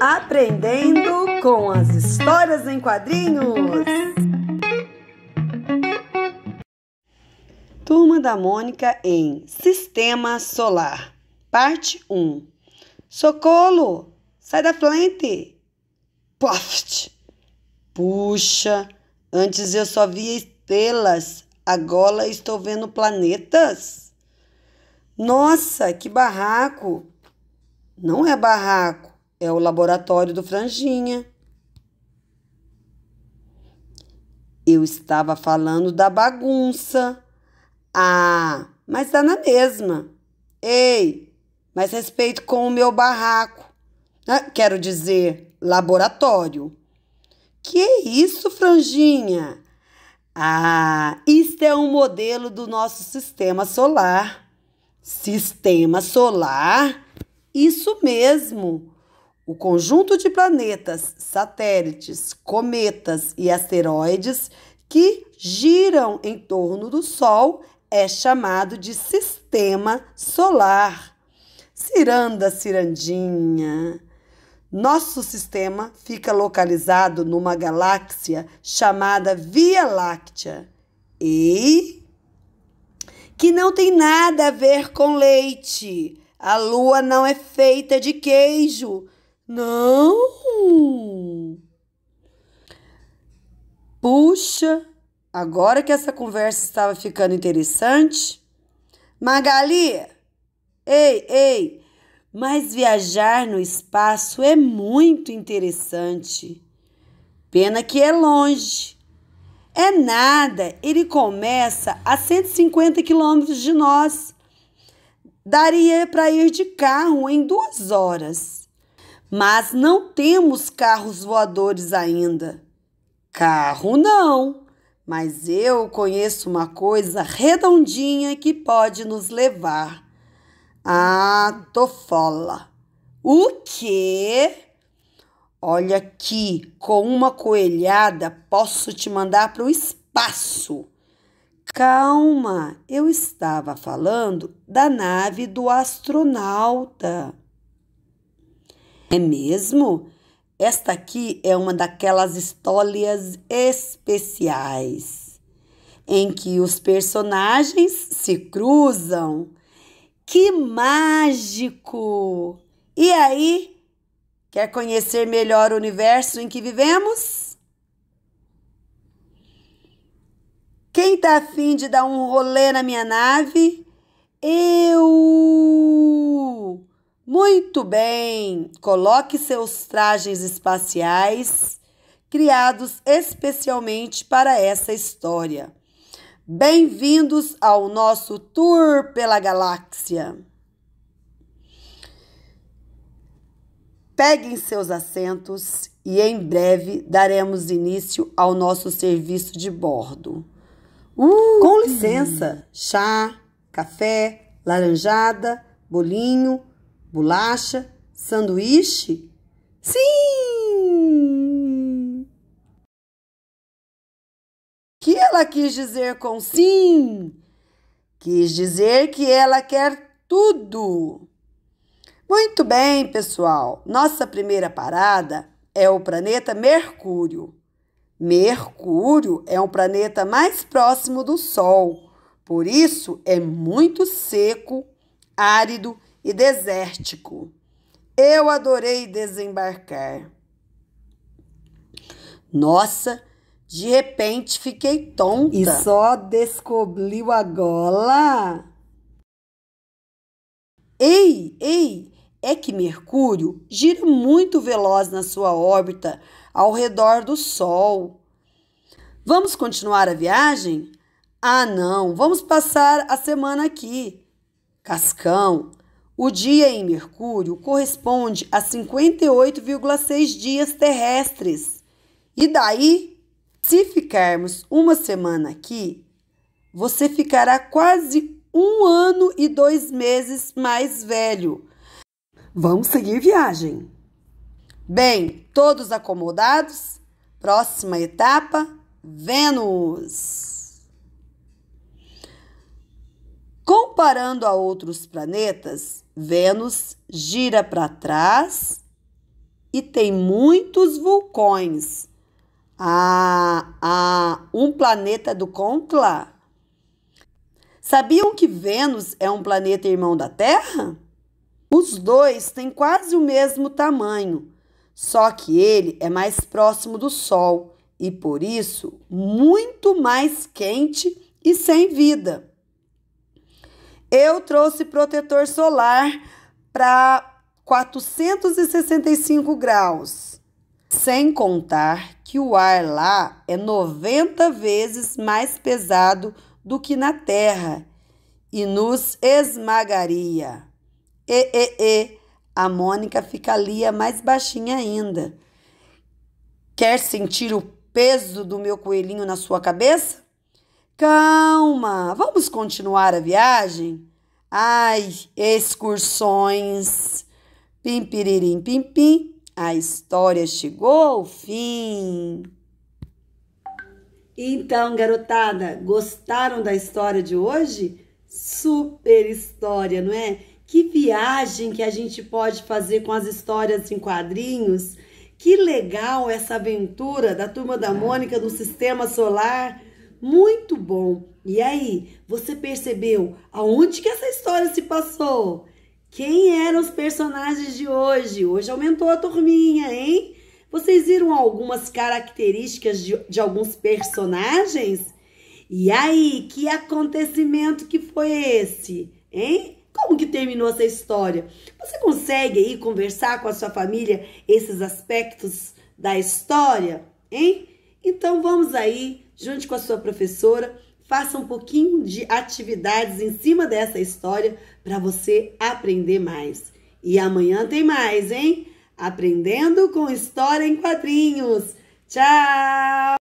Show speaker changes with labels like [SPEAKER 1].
[SPEAKER 1] Aprendendo com as histórias em quadrinhos. Turma da Mônica em Sistema Solar, parte 1. Socorro! Sai da frente! Poft! Puxa, antes eu só via estrelas, agora estou vendo planetas. Nossa, que barraco! Não é barraco é o laboratório do Franjinha. Eu estava falando da bagunça. Ah, mas tá na mesma. Ei, mas respeito com o meu barraco. Ah, quero dizer, laboratório. Que isso, Franjinha? Ah, isto é um modelo do nosso sistema solar. Sistema solar? Isso mesmo. O conjunto de planetas, satélites, cometas e asteroides que giram em torno do Sol é chamado de sistema solar. Ciranda, Cirandinha. Nosso sistema fica localizado numa galáxia chamada Via Láctea e que não tem nada a ver com leite. A lua não é feita de queijo não! Puxa, agora que essa conversa estava ficando interessante. Magali, ei, ei, mas viajar no espaço é muito interessante. Pena que é longe. É nada, ele começa a 150 quilômetros de nós. Daria para ir de carro em duas horas mas não temos carros voadores ainda. Carro não, mas eu conheço uma coisa redondinha que pode nos levar. Ah, tofola. O quê? Olha aqui, com uma coelhada posso te mandar para o espaço. Calma, eu estava falando da nave do astronauta. É mesmo? Esta aqui é uma daquelas histórias especiais em que os personagens se cruzam. Que mágico! E aí, quer conhecer melhor o universo em que vivemos? Quem tá afim de dar um rolê na minha nave? Eu! Muito bem! Coloque seus trajes espaciais, criados especialmente para essa história. Bem-vindos ao nosso tour pela galáxia. Peguem seus assentos e em breve daremos início ao nosso serviço de bordo. Uh, Com licença, chá, café, laranjada, bolinho bolacha, sanduíche? Sim! O que ela quis dizer com sim? Quis dizer que ela quer tudo. Muito bem, pessoal. Nossa primeira parada é o planeta Mercúrio. Mercúrio é um planeta mais próximo do Sol, por isso é muito seco, árido e desértico. Eu adorei desembarcar. Nossa, de repente fiquei tonta. E só descobriu a gola. Ei, ei, é que Mercúrio gira muito veloz na sua órbita ao redor do Sol. Vamos continuar a viagem? Ah, não, vamos passar a semana aqui. Cascão, o dia em Mercúrio corresponde a 58,6 dias terrestres. E daí, se ficarmos uma semana aqui, você ficará quase um ano e dois meses mais velho. Vamos seguir viagem. Bem, todos acomodados? Próxima etapa: Vênus. Comparando a outros planetas, Vênus gira para trás e tem muitos vulcões. Ah, ah, um planeta do Concla. Sabiam que Vênus é um planeta irmão da Terra? Os dois têm quase o mesmo tamanho, só que ele é mais próximo do Sol e, por isso, muito mais quente e sem vida. Eu trouxe protetor solar para 465 graus. Sem contar que o ar lá é 90 vezes mais pesado do que na Terra e nos esmagaria. E, e, e. a Mônica ficaria é mais baixinha ainda. Quer sentir o peso do meu coelhinho na sua cabeça? Calma, vamos continuar a viagem? Ai, excursões. Pim, piririm, pim, pim. A história chegou ao fim. Então, garotada, gostaram da história de hoje? Super história, não é? Que viagem que a gente pode fazer com as histórias em quadrinhos. Que legal essa aventura da turma da é. Mônica no Sistema Solar muito bom. E aí, você percebeu aonde que essa história se passou? Quem eram os personagens de hoje? Hoje aumentou a turminha, hein? Vocês viram algumas características de, de alguns personagens? E aí, que acontecimento que foi esse? Hein? Como que terminou essa história? Você consegue aí conversar com a sua família esses aspectos da história? Hein? Então vamos aí, junte com a sua professora, faça um pouquinho de atividades em cima dessa história para você aprender mais. E amanhã tem mais, hein? Aprendendo com História em Quadrinhos. Tchau!